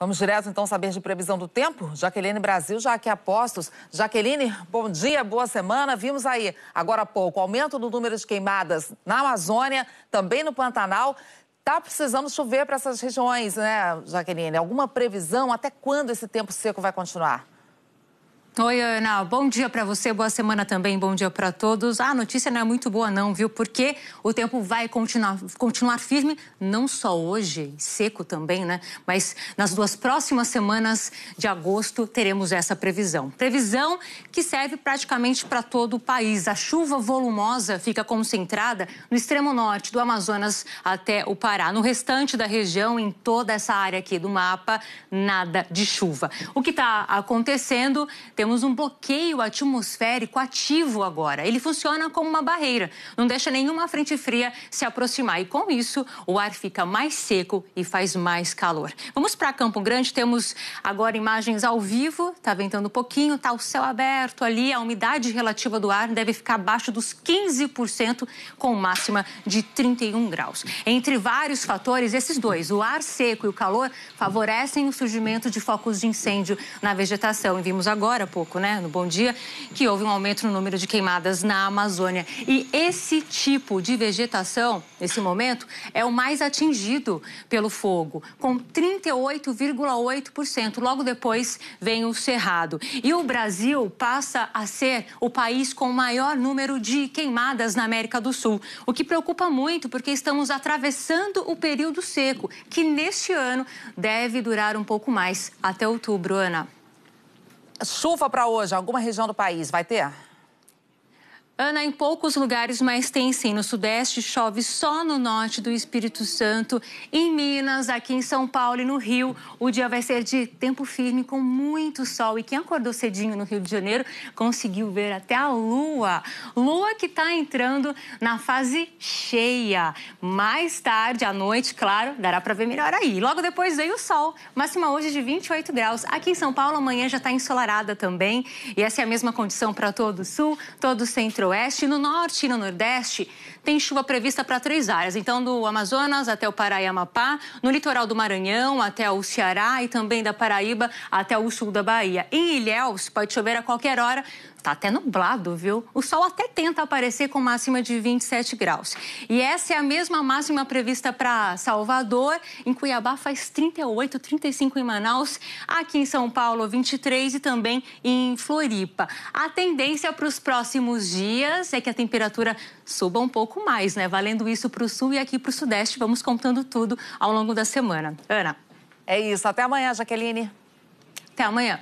Vamos direto então saber de previsão do tempo? Jaqueline Brasil, já aqui a postos. Jaqueline, bom dia, boa semana. Vimos aí agora há pouco aumento do número de queimadas na Amazônia, também no Pantanal. Tá precisando chover para essas regiões, né, Jaqueline? Alguma previsão? Até quando esse tempo seco vai continuar? Oi, Ana. Bom dia para você, boa semana também, bom dia para todos. Ah, a notícia não é muito boa não, viu? Porque o tempo vai continuar, continuar firme, não só hoje, seco também, né? Mas nas duas próximas semanas de agosto teremos essa previsão. Previsão que serve praticamente para todo o país. A chuva volumosa fica concentrada no extremo norte do Amazonas até o Pará. No restante da região, em toda essa área aqui do mapa, nada de chuva. O que está acontecendo? Temos temos um bloqueio atmosférico ativo agora. Ele funciona como uma barreira, não deixa nenhuma frente fria se aproximar. E com isso, o ar fica mais seco e faz mais calor. Vamos para Campo Grande, temos agora imagens ao vivo, está ventando um pouquinho, está o céu aberto ali, a umidade relativa do ar deve ficar abaixo dos 15%, com máxima de 31 graus. Entre vários fatores, esses dois, o ar seco e o calor, favorecem o surgimento de focos de incêndio na vegetação. E vimos agora, por pouco, né, no Bom Dia, que houve um aumento no número de queimadas na Amazônia. E esse tipo de vegetação, nesse momento, é o mais atingido pelo fogo, com 38,8%. Logo depois vem o Cerrado. E o Brasil passa a ser o país com o maior número de queimadas na América do Sul, o que preocupa muito porque estamos atravessando o período seco, que neste ano deve durar um pouco mais, até outubro, Ana. Chuva para hoje, alguma região do país vai ter? Ana, em poucos lugares, mas tem sim. No Sudeste, chove só no norte do Espírito Santo. Em Minas, aqui em São Paulo e no Rio, o dia vai ser de tempo firme, com muito sol. E quem acordou cedinho no Rio de Janeiro conseguiu ver até a lua. Lua que está entrando na fase cheia. Mais tarde, à noite, claro, dará para ver melhor aí. Logo depois veio o sol. Máxima hoje de 28 graus. Aqui em São Paulo, amanhã já está ensolarada também. E essa é a mesma condição para todo o Sul, todo o Centro centro-oeste. No norte e no nordeste, tem chuva prevista para três áreas. Então, do Amazonas até o Pará e Amapá, no litoral do Maranhão até o Ceará e também da Paraíba até o sul da Bahia. Em Ilhéus, pode chover a qualquer hora. Tá até nublado, viu? O sol até tenta aparecer com máxima de 27 graus. E essa é a mesma máxima prevista para Salvador. Em Cuiabá faz 38, 35 em Manaus, aqui em São Paulo 23 e também em Floripa. A tendência para os próximos dias é que a temperatura suba um pouco mais, né? Valendo isso para o sul e aqui para o sudeste. Vamos contando tudo ao longo da semana. Ana. É isso. Até amanhã, Jaqueline. Até amanhã.